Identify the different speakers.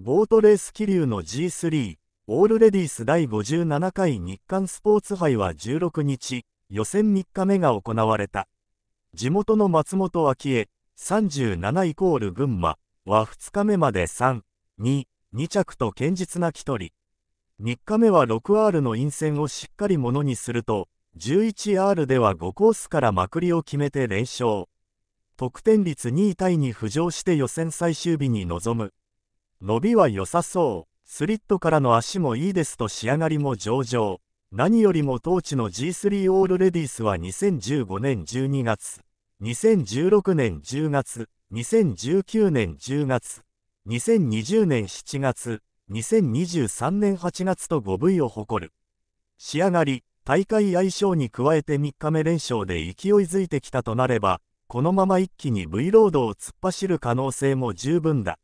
Speaker 1: ボートレース気流の G3 オールレディース第57回日刊スポーツ杯は16日予選3日目が行われた地元の松本昭恵37イコール群馬は2日目まで3、2、2着と堅実な1人3日目は 6R の陰線をしっかりものにすると 11R では5コースからまくりを決めて連勝得点率2位タイに浮上して予選最終日に臨む伸びは良さそう。スリットからの足もいいですと仕上がりも上々。何よりも当地の G3 オールレディースは2015年12月、2016年10月、2019年10月、2020年7月、2023年8月と 5V を誇る。仕上がり、大会相性に加えて3日目連勝で勢いづいてきたとなれば、このまま一気に V ロードを突っ走る可能性も十分だ。